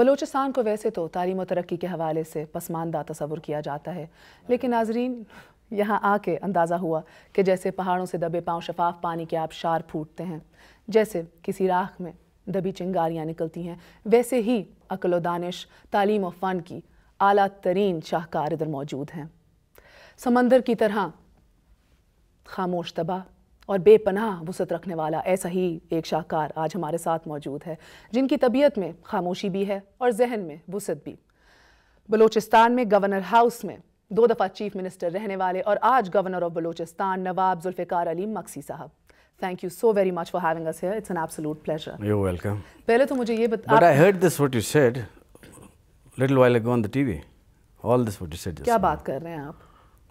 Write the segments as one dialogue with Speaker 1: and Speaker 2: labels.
Speaker 1: बलूचिस्तान को वैसे तो तालीम और तरक्की के हवाले से पसमानदा तस्वुर किया जाता है लेकिन नाजरीन यहाँ आके अंदाज़ा हुआ कि जैसे पहाड़ों से दबे पाँव शफाफ पानी के आबशार फूटते हैं जैसे किसी राख में दबी चिंगारियाँ निकलती हैं वैसे ही अकल दानिश तालीम और फ़न की अला तरीन शाहकार इधर मौजूद हैं समंदर की तरह खामोश तबाह और बेपनाह वसत रखने वाला ऐसा ही एक शाहकार आज हमारे साथ मौजूद है जिनकी तबीयत में खामोशी भी है और जहन में वसत भी बलूचिस्तान में गवर्नर हाउस में दो दफ़ा चीफ मिनिस्टर रहने वाले और आज governor of Balochistan Nawab Zulfiqar Ali Magsi sahib Thank you so very much for having us here. It's an absolute pleasure. You're welcome. पहले तो मुझे ये बता But I heard
Speaker 2: this what you said little while ago on the TV. All this what you said क्या
Speaker 1: बात कर रहे हैं आप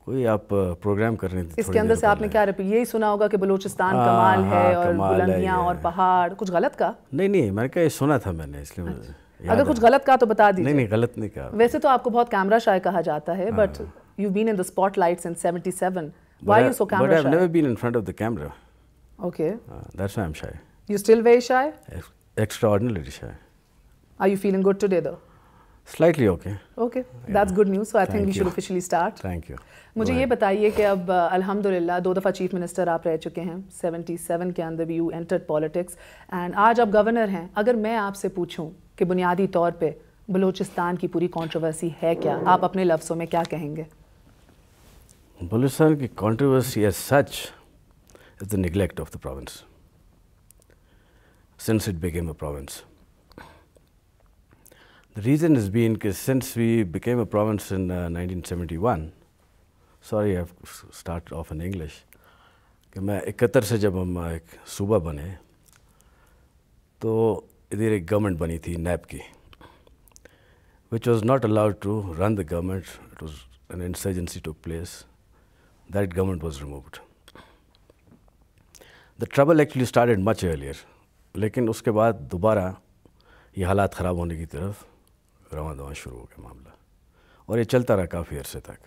Speaker 2: कोई आप प्रोग्राम करने इसके अंदर से आपने
Speaker 1: क्या रिपीट यही सुना होगा कि बलूचिस्तान हाँ, हाँ, कमाल है और बुलंदियाँ और पहाड़ कुछ गलत का
Speaker 2: नहीं नहीं मैंने कहा सुना था मैंने इसलिए अच्छा। अगर कुछ
Speaker 1: गलत कहा तो बता दीजिए नहीं नहीं
Speaker 2: गलत नहीं कहा वैसे
Speaker 1: तो आपको बहुत कैमरा शायद कहा जाता है but you been in the spotlight in seventy seven why so
Speaker 2: camera okay Slightly okay.
Speaker 1: Okay, yeah. that's good news. So I Thank think we should officially start. Thank you. मुझे ये बताइए कि अब अल्हम्दुलिल्लाह दो दफ़ा chief minister आप रह चुके हैं 77 के अंदर भी यू एंटर्ड पॉलिटिक्स एंड आज आप गवर्नर हैं अगर मैं आपसे पूछूं कि बुनियादी तौर पे बलूचिस्तान की पूरी कंट्रोवर्सी है क्या आप अपने लफ्ज़ों में क्या कहेंगे
Speaker 2: बलूचिस्तान की controversy as such is the neglect of the province since it became a province The reason has been because since we became a province in uh, 1971, sorry I start off in English कि मैं इकहत्तर से जब हम एक सूबा बने तो इधर एक गवर्नमेंट बनी थी नैब की which was not allowed to run the government it was an insurgency to place that government was removed the trouble actually started much earlier लेकिन उसके बाद दोबारा ये हालात ख़राब होने की तरफ रवा दवा शुरू हो गया मामला और ये चलता रहा काफ़ी अरसे तक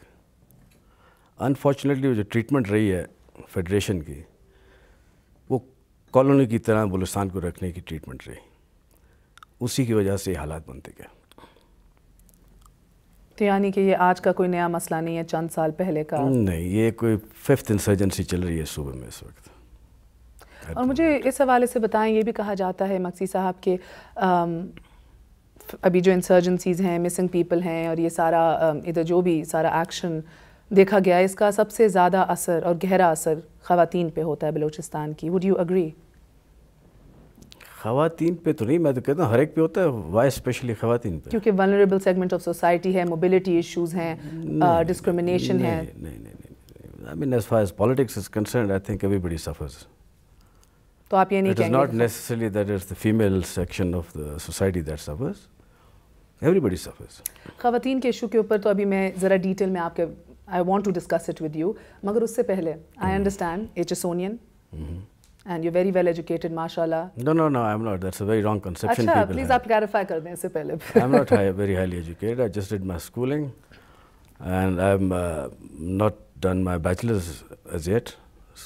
Speaker 2: अनफॉर्चुनेटली जो ट्रीटमेंट रही है फेडरेशन की वो कॉलोनी की तरह बलुस्तान को रखने की ट्रीटमेंट रही उसी की वजह से ये हालात बनते गए
Speaker 1: तो यानी कि ये आज का कोई नया मसला नहीं है चंद साल पहले का
Speaker 2: नहीं ये कोई फिफ्थ इंसर्जेंसी चल रही है सूबे में इस वक्त
Speaker 1: और मुझे इस हवाले से बताएं ये भी कहा जाता है मक्सी साहब के आम, अभी जो इंसर्जेंसीज़ हैं मिसिंग पीपल हैं और ये सारा इधर जो भी सारा एक्शन देखा गया इसका सबसे ज़्यादा असर और गहरा असर ख़वातीन पे होता है बलूचिस्तान की वुड यू अग्री
Speaker 2: खातन पे तो नहीं मैं तो कहता हूँ हर एक पे होता है वाई स्पेशली खातन पे
Speaker 1: क्योंकि वनरेबल सेगमेंट ऑफ सोसाइटी है मोबिलिटी इश्यूज हैं डिस्क्रिमिनेशन है
Speaker 2: नहीं नहीं I mean as far as politics is concern I think everybody suffers
Speaker 1: तो आप ये नहीं it is not
Speaker 2: necessarily that is the female section of the society that suffers everybody suffers
Speaker 1: खातन के इशू के ऊपर तो अभी मैं ज़रा डिटेल में आपके I want to discuss it with you मगर उससे पहले I understand H S onion and you're very well educated mashallah
Speaker 2: no no no i'm not that's a very wrong conception Achha, people please have.
Speaker 1: aap clarify kar dein isse pehle i'm not high,
Speaker 2: very highly educated i just did my schooling and i'm uh, not done my bachelor's as yet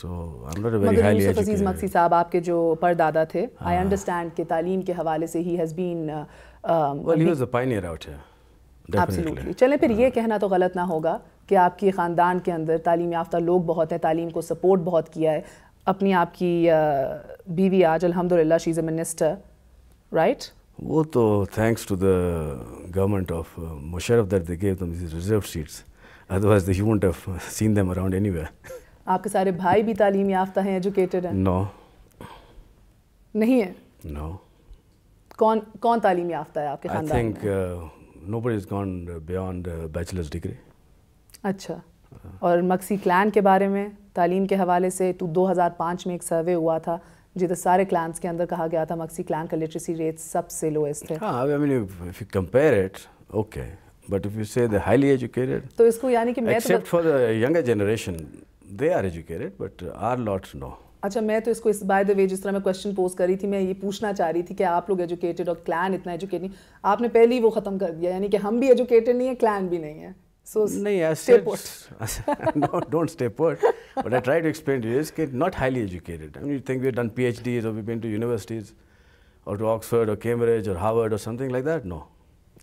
Speaker 2: so i'm not a very Magar highly educated aziz maqsi
Speaker 1: saab aapke jo pardada the i understand ke taleem ke hawale se he has been uh, Um, well, he was a
Speaker 2: pioneer out here. Absolutely
Speaker 1: चलें फिर ये कहना तो गलत ना होगा कि आपके ख़ानदान के अंदर तालीम याफ्ता लोग बहुत हैं तालीम को सपोर्ट बहुत किया है अपनी आपकी uh, बीवी आज अल्हम्दुलिल्लाह she is a minister right
Speaker 2: वो तो thanks to the government of Musharraf that they gave them this reserve seats otherwise they wouldn't have seen them around anywhere
Speaker 1: आपके सारे भाई भी तालीम याफ्ता हैं एजुकेटेड हैं
Speaker 2: नो no. नहीं है नो no.
Speaker 1: कौन कौन तालीम याफ्ता है आपके I think
Speaker 2: nobody is gone beyond bachelors degree
Speaker 1: अच्छा और मक्सी क्लान के बारे में तालीम के हवाले से तो 2005 में एक सर्वे हुआ था जिधर सारे क्लैंस के अंदर कहा गया था मक्सी
Speaker 2: क्लान का लिटरेसी रेट सबसे लोएस्ट है हाँ I mean if you compare it okay but if you say the highly educated
Speaker 1: तो इसको यानी कि मैं except
Speaker 2: for the younger generation they are educated but are lot no
Speaker 1: अच्छा मैं तो इसको इस बाय द वे जिस तरह मैं क्वेश्चन पोज कर रही थी मैं ये पूछना चाह रही थी कि आप लोग एजुकेटेड और क्लैन इतना एजुकेट नहीं आपने पहले ही वो खत्म कर दिया यानी कि हम भी एजुकेटेड नहीं है क्लैन भी नहीं है सो so,
Speaker 2: नहीं don't stay but I try to explain you is not highly educated you think we done PhDs और वी बीन टू यूनिवर्सिटीज और टू ऑक्सफोर्ड और कैम्ब्रिज और हार्वर्ड और समथिंग लाइक दैट नो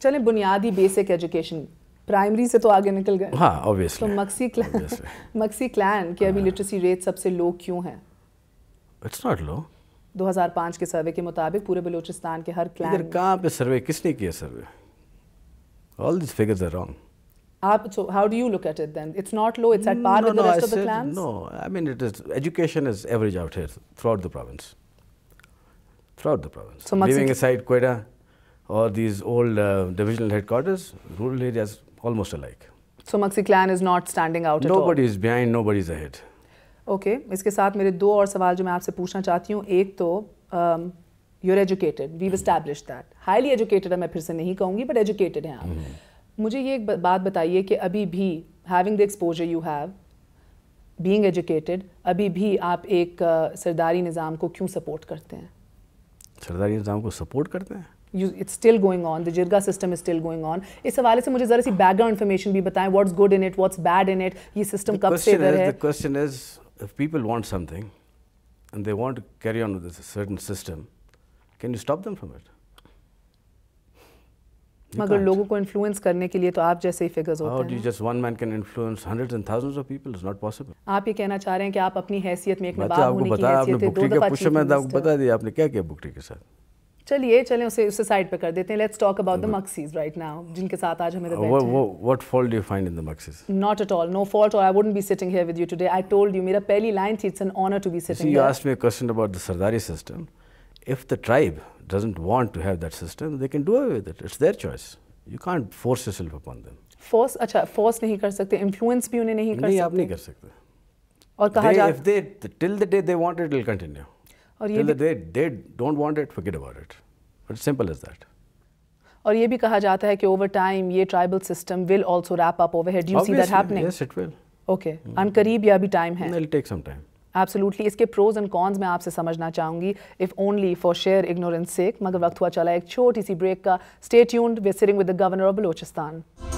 Speaker 1: चले बुनियादी basic education primary से तो आगे निकल गए हां तो मक्सी क्लैन मक्सी क्लैन के अभी लिटरेसी हाँ। रेट सबसे लो क्यों है इट्स नॉट लो 2005 के सर्वे के मुताबिक पूरे बलूचिस्तान के हर क्लैन इधर
Speaker 2: पे सर्वे किसने किया survey all this figures are wrong
Speaker 1: आप so how do you look at it then it's not low it's at par with the rest of the clans
Speaker 2: no I mean it is education is average out here throughout the province throughout the province living aside Quetta और these old divisional headquarters rural areas almost alike
Speaker 1: so Magsi clan is not standing out at all nobody
Speaker 2: is behind nobody is ahead
Speaker 1: okay okay. इसके साथ मेरे दो और सवाल जो मैं आपसे पूछना चाहती हूँ एक तो your educated we establish that highly educated है मैं फिर से नहीं कहूँगी बट एजुकेटेड हैं आप hmm. मुझे ये एक बात बताइए कि अभी भी having the exposure you have being educated अभी भी आप एक uh, सरदारी निज़ाम को क्यों सपोर्ट करते हैं
Speaker 2: सरदारी निज़ाम को सपोर्ट करते हैं
Speaker 1: it's still going on the jirga system is still going on इस हवाले से मुझे जरा सी बैकग्राउंड इन्फॉर्मेशन भी बताएं what's good in it what's bad in it ये सिस्टम कब से इधर है
Speaker 2: question is if people want something and they want to carry on with a certain system, can you stop them from it? मगर लोगों
Speaker 1: को influence करने के लिए How
Speaker 2: just one man can influence hundreds and thousands of people? It's not possible.
Speaker 1: आप ये कहना चाह रहे हैं कि आप अपनी हैसियत में एक नवाब होने की हैसियत से दो दफा चीफ मिनिस्टर। बता आपने बुक्टी के पुश में दाव बता
Speaker 2: दिया आपने क्या किया बुक्टी के साथ?
Speaker 1: चलिए चलें उसे उसे साइड पे कर देते हैं let's talk about the Magsis right now जिनके साथ आज हमें what
Speaker 2: fault do you find in the Magsis
Speaker 1: not at all no fault और I wouldn't be sitting here with you today I told you मेरा पहली लाइन थी it's an honour to be sitting you asked
Speaker 2: me a question about the sardari system if the tribe doesn't want to have that system they can do away with it it's their choice you can't force yourself upon them
Speaker 1: force अच्छा force नहीं कर सकते influence भी उन्हें नहीं कर सकते नहीं आप नहीं कर सकते और कहा जाए if
Speaker 2: they till the day they wanted it will continue और ये they they don't want it forget about it but simple is that
Speaker 1: और ये भी कहा जाता है कि ओवर टाइम ये tribal system will also wrap up over head you see that happening yes it will okay करीब या भी टाइम है it take some time absolutely इसके प्रोज एंड कॉन्स मैं आपसे समझना चाहूंगी if only for share ignorance sake मगर वक्त हुआ चला एक छोटी सी ब्रेक का stay tuned we sitting with the governor of Balochistan